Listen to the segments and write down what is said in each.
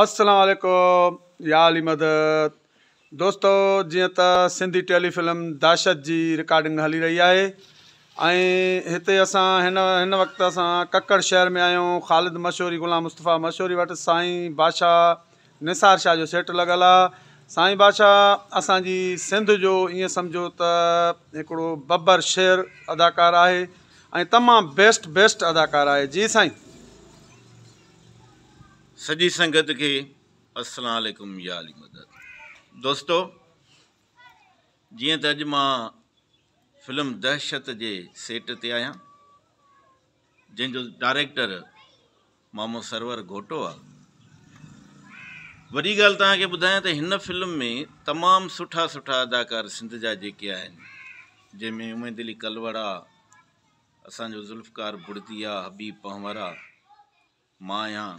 असलकुम याली मदद दोस्तो जीअं त सिंधी टेलीफिल्म दहशत की रिकॉर्डिंग हली रही है ऐं हिते असां हिन हिन शहर में आयो ख़ालिद मशहूरी ग़ुलाम मुस्तफ़ा मशहूरी वटि साईं बादशाह निसार शाह जो सेट लगल आ साईं बादशाह असांजी सिंध जो ये समझो तो हिकिड़ो बबर शेर अदाकार है तमाम बेस्ट बेस्ट अदाकार है जी साई सजी संगत के असलाकुम या अली मदद दोस्तो जीअं त अॼु फिल्म दहशत के सेट ते आहियां जंहिंजो डायरेक्टर मामो सरवर घोटो आहे वॾी ॻाल्हि तव्हांखे ॿुधायां त फिल्म में तमाम सुठा सुठा अदाकार सिंध जहाँ जेके आहिनि उमेद अली कलवड़ा असो ज़ुल्फकार बुड़दिया हबीब पंवरा माया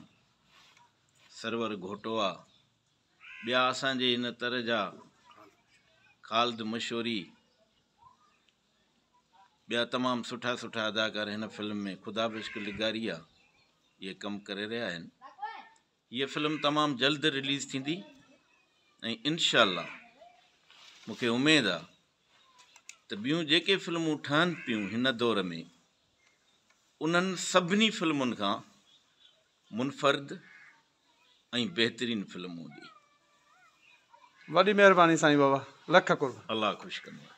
सरवर घोटोआ ॿिया असांजे हिन तर जा ख़ालिद मशहूरी ॿिया तमामु सुठा सुठा अदाकार फिल्म में ख़ुदा बिश्क लिगारिया इहे कमु करे रहिया आहिनि हीअ फिल्म तमाम जल्द रिलीज़ थींदी ऐं मुख्य मूंखे उमेदु आहे त ॿियूं जेके फिल्मूं ठहनि दौर में उन्हनि फिल्मों का मुनफर्द ऐं बहितरीन फिल्म हूंदी वॾी महिरबानी साईं बाबा लख खो अलाह ख़ुशि कंदो